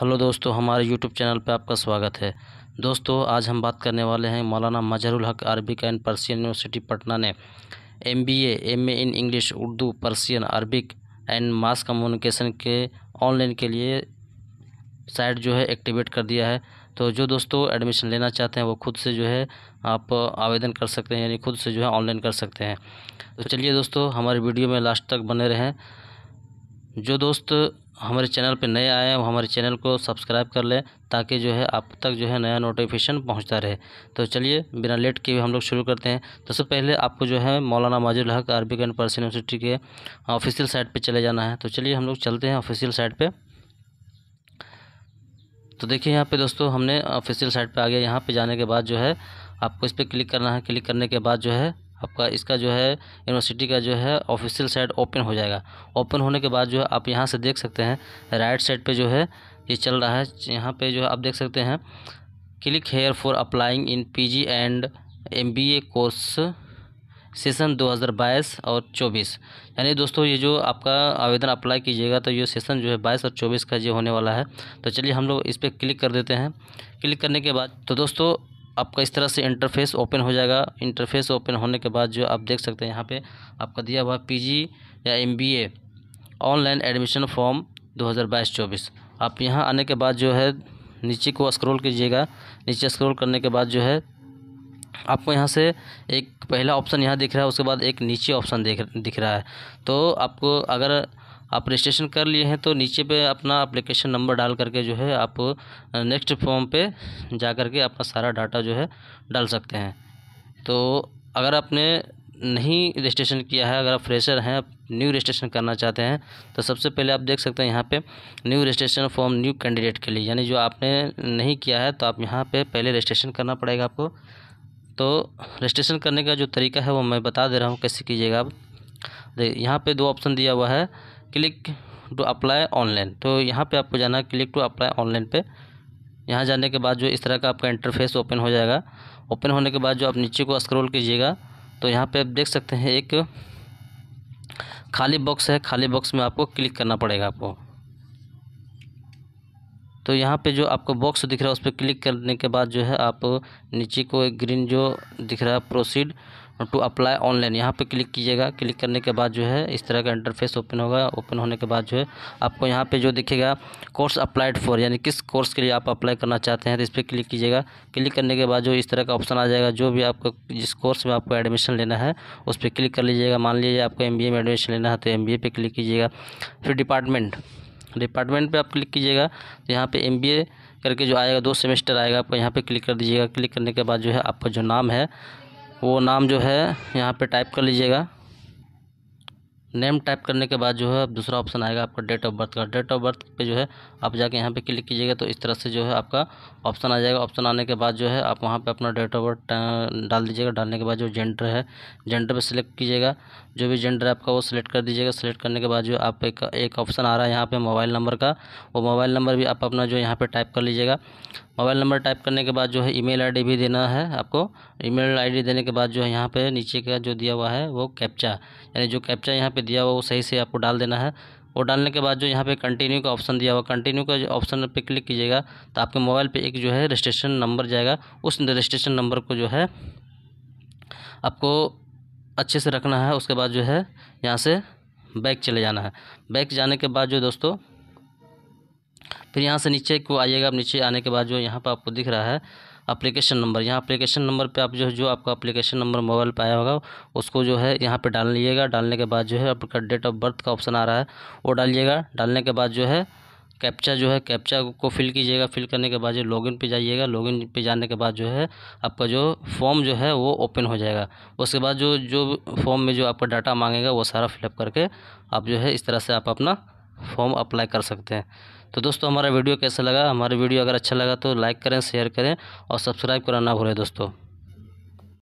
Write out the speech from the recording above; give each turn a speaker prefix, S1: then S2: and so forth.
S1: hello दोस्तों हमारे YouTube channel पर आपका स्वागत है दोस्तों आज हम बात करने वाले हैं Maulana Mazharul Haque Arabic and Persian university Patna ने M B M A in English Urdu Persian Arabic and mass communication के ऑनलाइन के लिए साइट जो है एक्टिवेट कर दिया है तो जो दोस्तों एडमिशन लेना चाहते हैं वो खुद से जो है आप आवेदन कर सकते हैं यानी खुद से जो है ऑनलाइन कर सकते हैं तो चलिए दोस्तों हमारे वीडियो में लास्ट तक बने रहें जो दोस्त हमारे चैनल पर नए आए हैं हमारे चैनल को सब्सक्राइब कर लें ताकि जो है आप तक जो है नया नोटिफिकेशन पहुंचता रहे तो चलिए बिना लेट किए हम लोग शुरू करते हैं तो सबसे पहले आपको जो है Maulana Majul Haque Arabic and Persian university के ऑफिशियल साइट पर चले जाना है तो चलिए हम लोग चलते हैं ऑफिशियल साइट पर तो देखिए यहाँ पर दोस्तों हमने ऑफिशियल साइट पर आ गया यहाँ पर जाने के बाद जो है आपको इस पर क्लिक करना है क्लिक करने के बाद जो है आपका इसका जो है यूनिवर्सिटी का जो है ऑफिशियल साइट ओपन हो जाएगा ओपन होने के बाद जो है आप यहाँ से देख सकते हैं राइट साइड पे जो है ये चल रहा है यहाँ पे जो है आप देख सकते हैं click here for applying in PG and MBA course session 2022 और 24 यानी दोस्तों ये जो आपका आवेदन अप्लाई कीजिएगा तो ये सेशन जो है 22 और 24 का ये होने वाला है तो चलिए हम लोग इस पर क्लिक कर देते हैं क्लिक करने के बाद तो दोस्तों आपका इस तरह से इंटरफेस ओपन हो जाएगा इंटरफेस ओपन होने के बाद जो आप देख सकते हैं यहाँ पे आपका दिया हुआ पीजी या एमबीए ऑनलाइन एडमिशन फॉर्म 2022-24 आप यहाँ आने के बाद जो है नीचे को स्क्रॉल कीजिएगा नीचे स्क्रॉल करने के बाद जो है आपको यहाँ से एक पहला ऑप्शन यहाँ दिख रहा है उसके बाद एक नीचे ऑप्शन दिख दिख रहा है तो आपको अगर आप रजिस्ट्रेशन कर लिए हैं तो नीचे पे अपना एप्लीकेशन नंबर डाल करके जो है आप नेक्स्ट फॉर्म पे जा कर के अपना सारा डाटा जो है डाल सकते हैं तो अगर आपने नहीं रजिस्ट्रेशन किया है अगर आप फ्रेशर हैं आप न्यू रजिस्ट्रेशन करना चाहते हैं तो सबसे पहले आप देख सकते हैं यहाँ पे new registration form new candidate के लिए यानी जो आपने नहीं किया है तो आप यहाँ पे पहले रजिस्ट्रेशन करना पड़ेगा आपको तो रजिस्ट्रेशन करने का जो तरीका है वो मैं बता दे रहा हूँ कैसे कीजिएगा आप यहाँ पर दो ऑप्शन दिया हुआ है क्लिक टू अप्लाई ऑनलाइन तो यहाँ पे आपको जाना है क्लिक टू अप्लाई ऑनलाइन पे यहाँ जाने के बाद जो इस तरह का आपका इंटरफेस ओपन हो जाएगा ओपन होने के बाद जो आप नीचे को स्क्रॉल कीजिएगा तो यहाँ पे आप देख सकते हैं एक खाली बॉक्स है खाली बॉक्स में आपको क्लिक करना पड़ेगा आपको तो यहाँ पे जो आपको बॉक्स दिख रहा है उस पर क्लिक करने के बाद जो है आप नीचे को एक ग्रीन जो दिख रहा है प्रोसीड टू अप्लाई ऑनलाइन यहाँ पे क्लिक कीजिएगा क्लिक करने के बाद जो है इस तरह का इंटरफेस ओपन होगा ओपन होने के बाद जो है आपको यहाँ पे जो दिखेगा कोर्स अप्लाइड फॉर यानी किस कोर्स के लिए आप अप्लाई करना चाहते हैं तो इस पर क्लिक कीजिएगा क्लिक करने के बाद जो इस तरह का ऑप्शन आ जाएगा जो भी आपको जिस कोर्स में आपको एडमिशन लेना है उस पर क्लिक कर लीजिएगा मान लीजिए आपको एम में एडमिशन लेना है तो एम बी क्लिक कीजिएगा फिर डिपार्टमेंट डिपार्टमेंट पर आप क्लिक कीजिएगा तो यहाँ पर एम करके जो आएगा दो सेमेस्टर आएगा आपको यहाँ पे क्लिक कर दीजिएगा क्लिक करने के बाद जो है आपका जो नाम है वो नाम जो है यहाँ पे टाइप कर लीजिएगा नेम टाइप करने के बाद जो है दूसरा ऑप्शन आएगा आपका डेट ऑफ बर्थ का डेट ऑफ बर्थ पे जो है आप जाके यहाँ पे क्लिक कीजिएगा तो इस तरह से जो है आपका ऑप्शन आ जाएगा ऑप्शन आने के बाद जो है आप वहाँ पे अपना डेट ऑफ बर्थ डाल दीजिएगा डालने के बाद जो जेंडर है जेंडर पे सिलेक्ट कीजिएगा जो भी जेंडर है आपका वो सिलेक्ट कर दीजिएगा सिलेक्ट करने के बाद जो आप एक ऑप्शन आ रहा है यहाँ पर मोबाइल नंबर का वो मोबाइल नंबर भी आप अपना जो यहाँ पर टाइप कर लीजिएगा मोबाइल नंबर टाइप करने के बाद जो है ईमेल आईडी भी देना है आपको ईमेल आईडी देने के बाद जो है यहाँ पे नीचे का जो दिया हुआ है वो कैप्चा यानी जो कैप्चा यहाँ पे दिया हुआ वो सही से आपको डाल देना है वो डालने के बाद जो यहाँ पे कंटिन्यू का ऑप्शन दिया हुआ कंटिन्यू का ऑप्शन पर क्लिक कीजिएगा तो आपके मोबाइल पर एक जो है रजिस्ट्रेशन नंबर जाएगा उस रजिस्ट्रेशन नंबर को जो है आपको अच्छे से रखना है उसके बाद जो है यहाँ से बैक चले जाना है बैक जाने के बाद जो दोस्तों फिर यहाँ से नीचे को आइएगा आप नीचे आने के बाद जो यहाँ पर आपको दिख रहा है अप्लीकेशन नंबर यहाँ अप्लीकेशन नंबर पे आप जो है जो आपका अप्लीकेशन नंबर मोबाइल पर आया होगा उसको जो है यहाँ पे डाल लीजिएगा डालने के बाद जो है आपका डेट ऑफ बर्थ का ऑप्शन आ रहा है वो डालिएगा डालने के बाद जो है कैप्चा जो है कैप्चा को फिल कीजिएगा फिल करने के बाद जो लॉगिन पे जाइएगा लॉगिन पे जाने के बाद जो है आपका जो फॉर्म जो है वो ओपन हो जाएगा उसके बाद जो जो फॉर्म में जो आपका डाटा मांगेगा वो सारा फिलअप करके आप जो है इस तरह से आप अपना फॉर्म अप्लाई कर सकते हैं तो दोस्तों हमारा वीडियो कैसा लगा हमारा वीडियो अगर अच्छा लगा तो लाइक करें शेयर करें और सब्सक्राइब करना ना भूलें दोस्तों